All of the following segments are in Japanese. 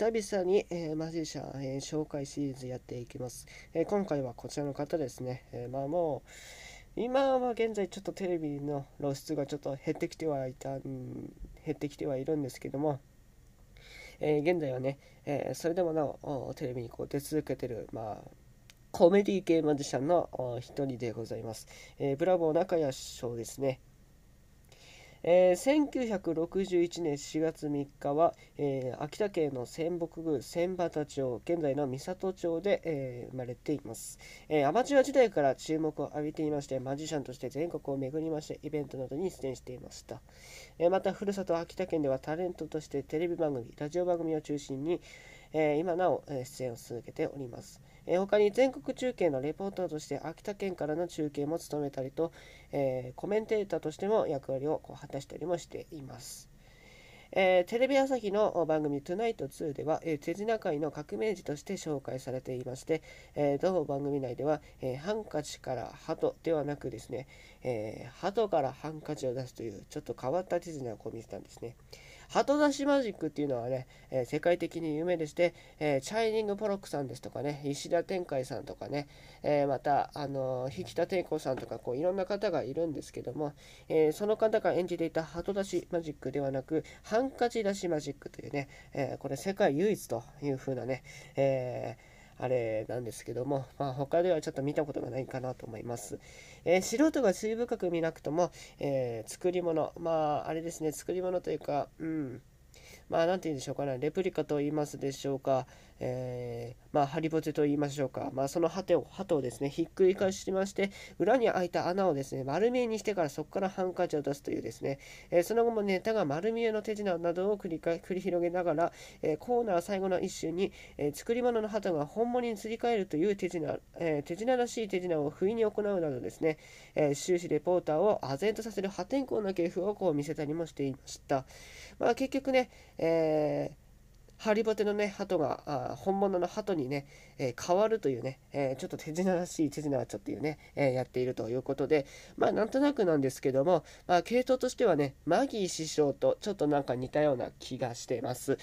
久々に、えー、マジシャン、えー、紹介シリーズやっていきます、えー、今回はこちらの方ですね、えまあもう今は現在ちょっとテレビの露出がちょっと減ってきてはいた減ってきてはいるんですけども、え現在はね、えそれでもなおテレビにこう出続けてるまあコメディ系マジシャンの一人でございます。えブラボー中谷賞ですね。えー、1961年4月3日は、えー、秋田県の仙北部仙畑町現在の三郷町で、えー、生まれています、えアマチュア時代から注目を浴びていましてマジシャンとして全国を巡りましてイベントなどに出演していました、えまたふるさと秋田県ではタレントとしてテレビ番組ラジオ番組を中心に、え今なお出演を続けております、えー、他に全国中継のレポーターとして秋田県からの中継も務めたりと、えー、コメンテーターとしても役割を果たしたりもしています。えー、テレビ朝日の番組「t n i g h t 2」では、えー、手品界の革命児として紹介されていまして、えー、同番組内では、えー、ハンカチから鳩ではなくですね、えー、鳩からハンカチを出すというちょっと変わった手品をこう見せたんですね。鳩出しマジックっていうのはね、えー、世界的に有名でして、えー、チャイニング・ポロックさんですとかね、石田天海さんとかね、えー、また、あのー、引田天子さんとか、こう、いろんな方がいるんですけども、えその方が演じていた鳩出しマジックではなく、ハンカチ出しマジックというね、えこれ世界唯一という風なね、えーあれなんですけども、まあ、他ではちょっと見たことがないかなと思います。えー、素人が注意深く見なくとも、えー、作り物、まあ、あれですね、作り物というか、うん。まあ、なんて言うんでしょうかね、レプリカと言いますでしょうか、えー、まあ、ハリボテと言いましょうか、まあ、その鳩を、ハをですね、ひっくり返しまして、裏に開いた穴をですね、丸見えにしてから、そこからハンカチを出すというですね、えー、その後もネタが丸見えの手品などを繰り返繰り広げながら、えー、コーナー最後の一瞬に、え作り物の鳩が本物にすり替えるという手品、え手品らしい手品を不意に行うなどですね、え終始レポーターを唖然とさせる破天荒な系譜をこう見せたりもしていました。まあ、結局ね、えー、ハリボテのね、鳩が、本物の鳩にね、えー、変わるというね、えー、ちょっと手品らしい手品はちょっというね、えやっているということで、まあなんとなくなんですけども、まあ系統としてはね、マギー師匠とちょっとなんか似たような気がしてます。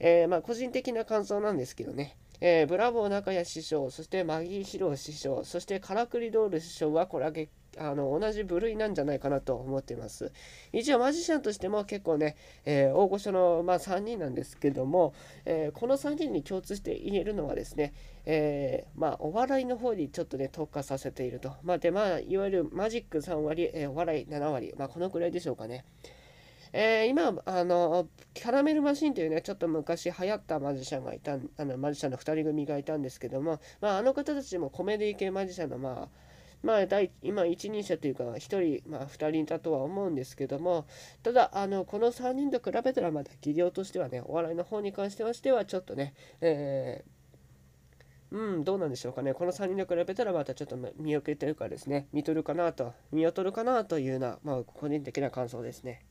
えまあ個人的な感想なんですけどね。えー、ブラボー中谷師匠、そしてマギー・ヒロー師匠、そしてカラクリドール師匠は、これはあの同じ部類なんじゃないかなと思っています。一応マジシャンとしても結構ね、えー、大御所の、まあ、3人なんですけども、えー、この3人に共通して言えるのはですね、えー、まあ、お笑いの方にちょっとね特化させていると。まあ、でまあいわゆるマジック3割、えお笑い7割、まあ、このくらいでしょうかね。えー、今あのキャラメルマシンというねちょっと昔流行ったマジシャンがいたあのマジシャンの2人組がいたんですけども、まあ、あの方たちもコメディ系マジシャンのまあまあ、第今一人者というか1人、まあ、2人だとは思うんですけどもただあのこの3人と比べたらまだ技量としてはねお笑いの方に関してはしてはちょっとね、えー、うんどうなんでしょうかねこの3人と比べたらまたちょっと見受けてるかですね見とるかなと見劣るかなというような、まあ、個人的な感想ですね。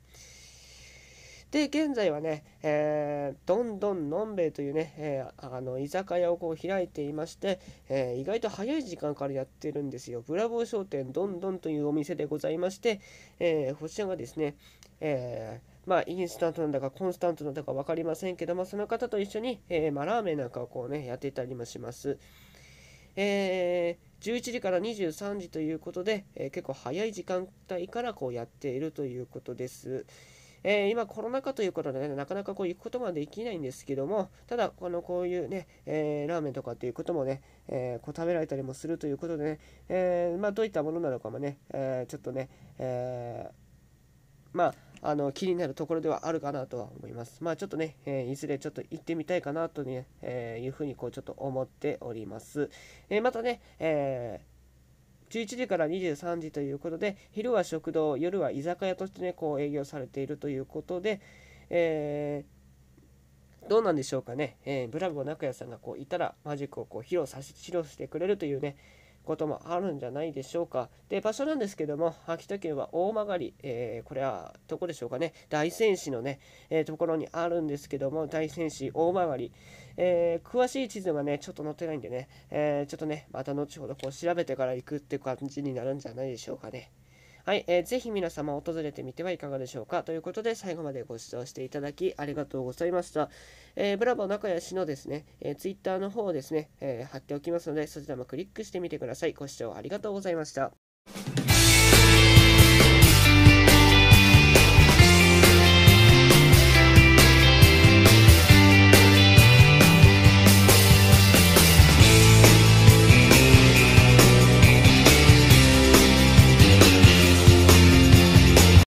で現在はね、えー、どんどんのんべいというね、えー、あの居酒屋をこう開いていまして、えー、意外と早い時間からやってるんですよ。ブラボー商店どんどんというお店でございまして、えー、こちらがですね、えまあ、インスタントなんだかコンスタントなんだか分かりませんけども、その方と一緒に、えまあ、ラーメンなんかをこうね、やっていたりもします。え11時から23時ということで、え結構早い時間帯からこうやっているということです。えー、今コロナ禍ということでね、なかなかこう行くことまでできないんですけども、ただ、このこういうね、えー、ラーメンとかっていうこともね、えー、こう食べられたりもするということでね、えまあ、どういったものなのかもね、えちょっとね、えまあ、あの気になるところではあるかなとは思います。まあちょっとね、えー、いずれちょっと行ってみたいかなとね、えー、いうふうにこうちょっと思っております。えー、またね、えー11時から23時ということで昼は食堂夜は居酒屋としてねこう営業されているということで、えー、どうなんでしょうかね、えー、ブラボー中谷さんがこういたらマジックをこう披露さし披露してくれるというねこともあるんじゃないでしょうか。で、場所なんですけども、秋田県は大曲、えー、これはどこでしょうかね、大仙市のね、えー、ところにあるんですけども、大仙市大曲、えー、詳しい地図がね、ちょっと載ってないんでね、えちょっとね、また後ほどこう調べてから行くって感じになるんじゃないでしょうかね。はい、えー、ぜひ皆様訪れてみてはいかがでしょうかということで最後までご視聴していただきありがとうございました、えー、ブラボー中谷氏のですね、えー、ツイッターの方をですね、えー、貼っておきますのでそちらもクリックしてみてくださいご視聴ありがとうございました